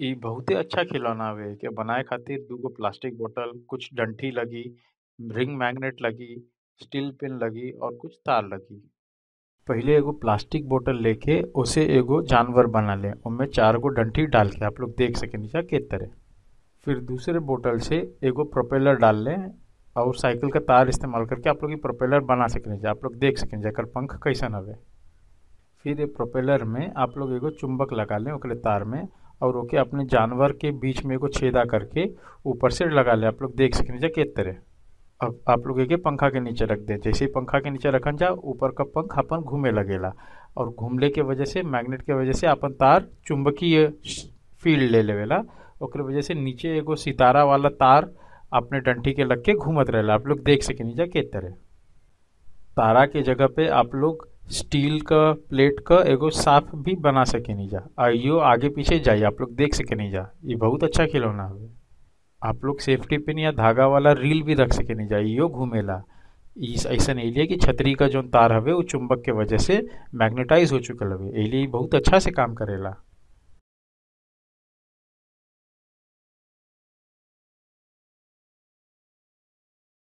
ई बहुते अच्छा खिलौना हवे। एके बनाए खातिर दू गो प्लास्टिक बोतल कुछ डंठी लगी रिंग मैग्नेट लगी स्टील पेन लगी और कुछ तार लगी। पहले एगो प्लास्टिक बोतल लेके उसे एगो जानवर बना ले। उनमें चार गो डंठी डाल के आप लोग देख सके नीचा के तरह फिर दूसरे बोतल से एगो प्रोपेलर डाल ले और साइकिल का तार इस्तेमाल करके आप लोग ये प्रोपेलर बना सके जा। आप लोग देख सके जाकर पंख कैसा नवे फिर ये प्रोपेलर में आप लोग एगो चुम्बक लगा लें ओकरे तार में और ओके अपने जानवर के बीच में को छेदा करके ऊपर से लगा ले आप लोग देख सकें नीचे के तरह अब आप लोग एक पंखा के नीचे रख दें जैसे ही पंखा के नीचे रखन जा ऊपर का पंख अपन घूमे लगेला और घूमले के वजह से मैग्नेट के वजह से अपन तार चुंबकीय फील्ड ले लेवेला ओकर वजह से नीचे एगो सितारा वाला तार अपने डंठी के लग के घूमत रहेला आप लोग देख सकें नीचे के तरह तारा के जगह पे आप लोग स्टील का प्लेट का एगो साफ भी बना नहीं जा आइयो आगे पीछे जाइए आप लोग देख नहीं जा ये बहुत अच्छा खिलौना है आप लोग सेफ्टी पिन या धागा वाला रील भी रख सके जा यो घूमेला ऐसा नहीं लिया कि छतरी का जो तार हवे वो चुंबक के वजह से मैग्नेटाइज हो चुका हवे एलिए बहुत अच्छा से काम करेला